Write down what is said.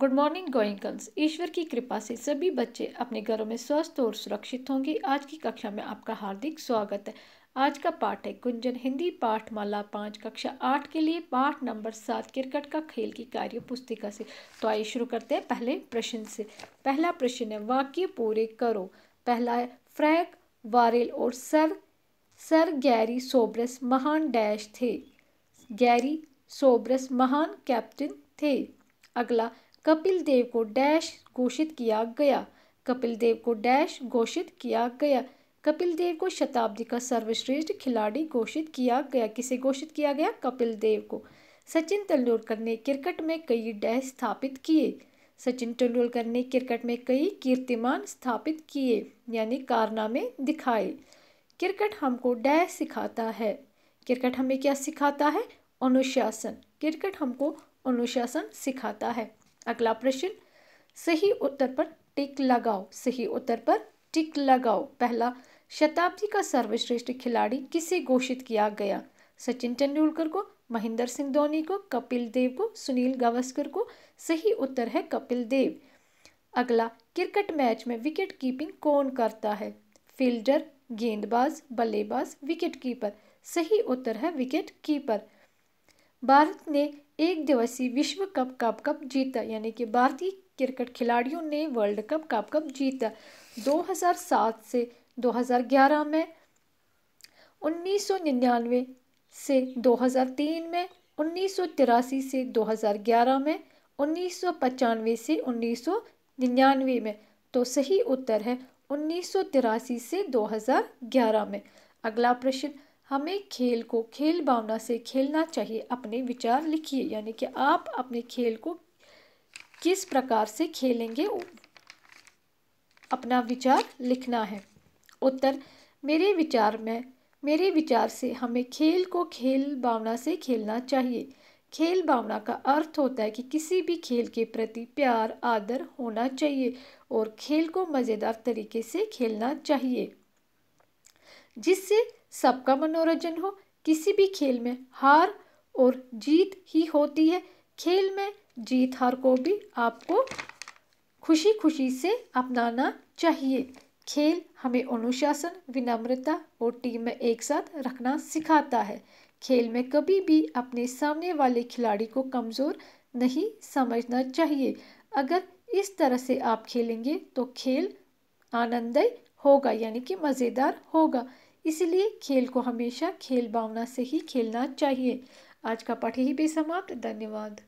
good morning गोइंकल्स ईश्वर की कृपा से सभी बच्चे अपने घरों में स्वस्थ और सुरक्षित होंगे आज की कक्षा में आपका हार्दिक स्वागत है आज का पाठ है गुंजन हिंदी पाठ माला पाँच कक्षा आठ के लिए पाठ नंबर सात क्रिकेट का खेल की कार्य पुस्तिका से तो आइए शुरू करते हैं पहले प्रश्न से पहला प्रश्न है वाक्य पूरे करो पहला है फ्रैक वारेल और सर सर गैरी सोब्रस महान डैश थे गैरी सोब्रस महान कैप्टन थे अगला कपिल देव को डैश घोषित किया गया कपिल देव को डैश घोषित किया गया कपिल देव को शताब्दी का सर्वश्रेष्ठ खिलाड़ी घोषित किया गया किसे घोषित किया गया कपिल देव को सचिन तेंदुलकर ने क्रिकेट में कई डैश स्थापित किए सचिन तेंदुलकर ने क्रिकेट में कई कीर्तिमान स्थापित किए यानी कारनामे दिखाए क्रिकेट हमको डैश सिखाता है क्रिकेट हमें क्या सिखाता है अनुशासन क्रिकेट हमको अनुशासन सिखाता है अगला प्रश्न सही उत्तर पर टिक लगाओ सही उत्तर पर टिक लगाओ पहला शताब्दी का सर्वश्रेष्ठ खिलाड़ी किसे घोषित किया गया सचिन तेंदुलकर को महेंद्र सिंह धोनी को कपिल देव को सुनील गावस्कर को सही उत्तर है कपिल देव अगला क्रिकेट मैच में विकेट कीपिंग कौन करता है फील्डर गेंदबाज बल्लेबाज विकेट कीपर सही उत्तर है विकेट कीपर भारत ने एक दिवसीय विश्व कप कप कप जीता यानी कि भारतीय क्रिकेट खिलाड़ियों ने वर्ल्ड कप कप कप जीता 2007 से 2011 में 1999 से 2003 में उन्नीस से 2011 में उन्नीस से उन्नीस में तो सही उत्तर है उन्नीस से 2011 में अगला प्रश्न हमें खेल को खेल भावना से खेलना चाहिए अपने विचार लिखिए यानी कि आप अपने खेल को किस प्रकार से खेलेंगे अपना विचार लिखना है उत्तर मेरे विचार में मेरे विचार से हमें खेल को खेल भावना से खेलना चाहिए खेल भावना का अर्थ होता है कि किसी भी खेल के प्रति प्यार आदर होना चाहिए और खेल को मज़ेदार तरीके से खेलना चाहिए जिससे सबका मनोरंजन हो किसी भी खेल में हार और जीत ही होती है खेल में जीत हार को भी आपको खुशी खुशी से अपनाना चाहिए खेल हमें अनुशासन विनम्रता और टीम में एक साथ रखना सिखाता है खेल में कभी भी अपने सामने वाले खिलाड़ी को कमज़ोर नहीं समझना चाहिए अगर इस तरह से आप खेलेंगे तो खेल आनंददय होगा यानी कि मज़ेदार होगा इसलिए खेल को हमेशा खेल भावना से ही खेलना चाहिए आज का पाठ यही भी समाप्त धन्यवाद